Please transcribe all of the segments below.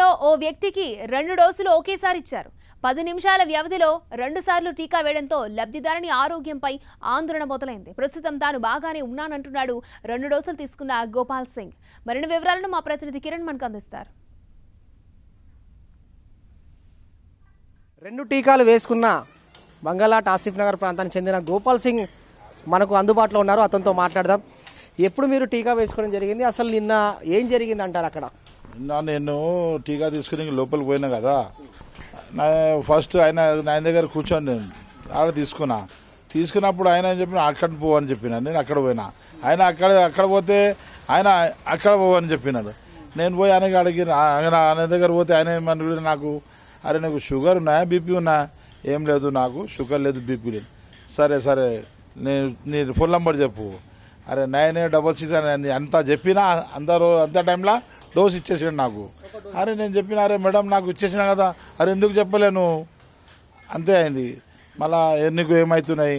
లో ఓ వ్యక్తికి రెండు డోసులు ఒకేసారి ఇచ్చారు పది నిమిషాల వ్యవధిలో రెండుసార్లు టీకా వేయడంతో లబ్ధిదారుని ఆరోగ్యంపై ఆందోళన మొదలైంది ప్రస్తుతం తాను బాగానే ఉన్నానంటున్నాడు రెండు డోసులు తీసుకున్న గోపాల్ సింగ్ మరిన్ని వివరాలను మా ప్రతినిధి కిరణ్ మనకు అందిస్తారు రెండు టీకాలు వేసుకున్న బంగాలాట్ ఆసిఫ్ నగర్ ప్రాంతానికి చెందిన గోపాల్ సింగ్ మనకు అందుబాటులో ఉన్నారు అతనితో మాట్లాడదాం ఎప్పుడు మీరు టీకా వేసుకోవడం జరిగింది అసలు నిన్న ఏం జరిగింది అంటారు అక్కడ నిన్న నేను టీకా తీసుకుని లోపలికి పోయినా కదా నా ఫస్ట్ ఆయన ఆయన దగ్గర కూర్చొని నేను ఆడ తీసుకున్నా తీసుకున్నప్పుడు ఆయన అని చెప్పిన అక్కడ పోవని చెప్పిన నేను అక్కడ పోయినా ఆయన అక్కడ అక్కడ పోతే ఆయన అక్కడ పోవని చెప్పినాడు నేను పోయి ఆయనకి అడిగిన ఆయన ఆయన దగ్గర పోతే ఆయన ఏమన్నా నాకు అరే నాకు షుగర్ ఉన్నాయా బీపీ ఉన్నా ఏం లేదు నాకు షుగర్ లేదు బీపీ లేదు సరే సరే నేను నీ ఫోన్ నెంబర్ చెప్పు అరే నైన్ డబల్ సిక్స్ అని అంతా చెప్పినా అందరూ అంత టైంలో డోస్ ఇచ్చేసాడు నాకు అరే నేను చెప్పిన అరే మేడం నాకు ఇచ్చేసిన కదా అరే ఎందుకు చెప్పలేను అంతే అయింది మళ్ళా ఎన్నికు ఏమవుతున్నాయి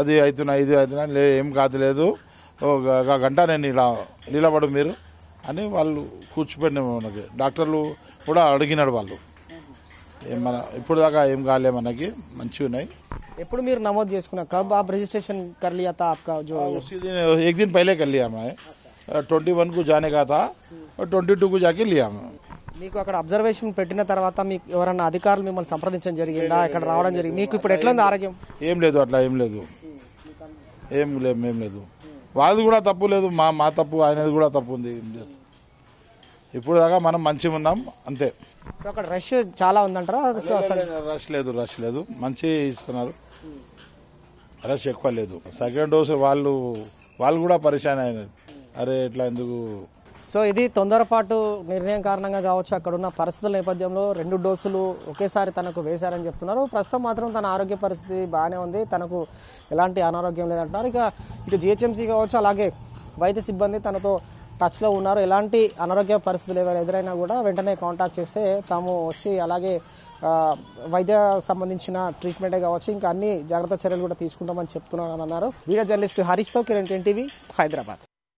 అది అవుతున్నాయి ఇది అవుతున్నాయి లే ఏం కాదు లేదు ఒక గంట నేను ఇలా నిలబడు మీరు అని వాళ్ళు కూర్చోపెట్టిన మనకి డాక్టర్లు కూడా అడిగినాడు వాళ్ళు మన ఇప్పుడు దాకా ఏం కాలే మనకి మంచిగా ఉన్నాయి ఎప్పుడు మీరు నమోదు చేసుకున్నా కబ్ ఆప్ రిజిస్ట్రేషన్ కర్లియా లియా తా ఆప్కా జో ఉసి దిన్ एक दिन ట్వంటీ వన్కు జాయిన్ जाने ట్వంటీ టూకు और ट्वेंटी మీకు అక్కడ అబ్జర్వేషన్ పెట్టిన తర్వాత మీకు ఎవరన్నా అధికారులు మిమ్మల్ని సంప్రదించడం జరిగిందా ఇక్కడ రావడం జరిగింది మీకు ఇప్పుడు ఎట్లా ఆరోగ్యం ఏం లేదు అట్లా ఏం లేదు ఏం లేదు ఏం లేదు వాళ్ళది కూడా తప్పు లేదు మా మా తప్పు ఆయనది కూడా తప్పు ఉంది ఇప్పుడు దాకా మనం మంచిగా ఉన్నాం అంతే అక్కడ రష్ చాలా ఉందంటారా రష్ లేదు రష్ లేదు మంచి ఇస్తున్నారు రష్ ఎక్కువ లేదు సెకండ్ డోస్ వాళ్ళు వాళ్ళు కూడా పరిశాన్ అయినారు అరే ఇట్లా ఎందుకు సో ఇది తొందరపాటు నిర్ణయం కారణంగా కావచ్చు అక్కడ ఉన్న పరిస్థితుల నేపథ్యంలో రెండు డోసులు ఒకేసారి తనకు వేశారని చెప్తున్నారు ప్రస్తుతం మాత్రం తన ఆరోగ్య పరిస్థితి బాగానే ఉంది తనకు ఎలాంటి అనారోగ్యం లేదంటున్నారు ఇక ఇటు జిహెచ్ఎంసీ కావచ్చు అలాగే వైద్య సిబ్బంది తనతో టచ్లో ఉన్నారు ఎలాంటి అనారోగ్య పరిస్థితులు ఏమైనా ఎదురైనా కూడా వెంటనే కాంటాక్ట్ చేస్తే తాము వచ్చి అలాగే వైద్య సంబంధించిన ట్రీట్మెంటే కావచ్చు ఇంకా అన్ని జాగ్రత్త చర్యలు కూడా తీసుకుంటామని చెప్తున్నాను అన్నారు వీడియో జర్నలిస్ట్ హరీష్తో కిరణ్ టీవీ హైదరాబాద్